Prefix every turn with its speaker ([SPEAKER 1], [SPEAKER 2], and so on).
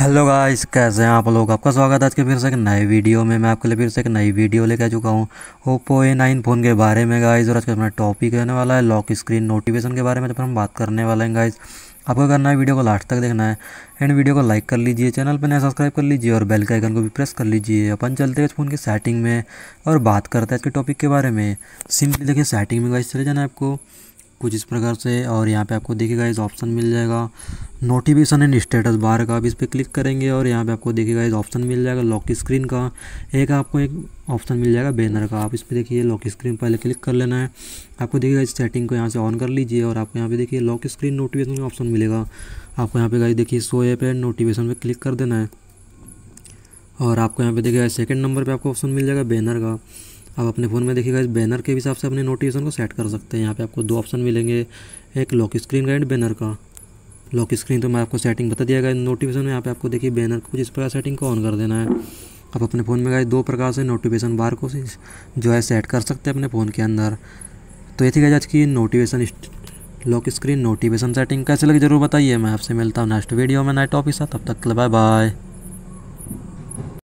[SPEAKER 1] hello guys कैसे हैं आप लोग आपका स्वागत है आज के फिर से एक नए वीडियो में मैं आपके लिए फिर से एक नई वीडियो लेके आ चुका हूँ ओप्पो ए नाइन फ़ोन के बारे में गाइस और आज का अपना टॉपिक रहने वाला है लॉक स्क्रीन नोटिफिकेशन के बारे में जब तो फिर हम बात करने वाले हैं गाइस आपको करना है वीडियो को लास्ट तक देखना है एंड वीडियो को लाइक कर लीजिए चैनल पर नया सब्सक्राइब कर लीजिए और बेल के आइकन को भी प्रेस कर लीजिए अपन चलते हैं फ़ोन की सेटिंग में और बात करते हैं आज के टॉपिक के बारे में सिंपली देखिए सेटिंग में गाइस चले जाना है आपको कुछ इस प्रकार से और यहाँ पे आपको देखेगा इस ऑप्शन मिल जाएगा नोटिफिकेशन एंड स्टेटस बार का आप इस पर क्लिक करेंगे और यहाँ पे आपको देखेगा इस ऑप्शन मिल जाएगा लॉक स्क्रीन का एक आपको एक ऑप्शन मिल जाएगा बैनर का आप इस पर देखिए लॉक स्क्रीन पहले क्लिक कर लेना है आपको देखिएगा इस सेटिंग को यहाँ से ऑन कर लीजिए और आपको यहाँ पे देखिए लॉक स्क्रीन नोटिफिकेशन का ऑप्शन मिलेगा आपको यहाँ पे गाइस देखिए सो ऐप है नोटिफिकेशन पर क्लिक कर देना है और आपको यहाँ पे देखिएगा सेकेंड नंबर पर आपको ऑप्शन मिल जाएगा बैनर का आप अपने फ़ोन में देखिएगा इस बैनर के हिसाब से अपने नोटिफिकेशन को सेट कर सकते हैं यहाँ पे आपको दो ऑप्शन मिलेंगे एक लॉक स्क्रीन का एंड बैनर का लॉक स्क्रीन तो मैं आपको सेटिंग बता दिया गया नोटिफिकेशन में यहाँ पे आपको देखिए बैनर को कुछ इस प्रकार सेटिंग को ऑन कर देना है आप अपने फ़ोन में गए दो प्रकार से नोटिफिकेशन बार को जो है सेट कर सकते हैं अपने फ़ोन के अंदर तो ये थी गई आज की notification lock screen notification setting कैसे लगी जरूर बताइए मैं आपसे मिलता हूँ नेक्स्ट वीडियो में नए टॉपिक साथ तब तक बाय बाय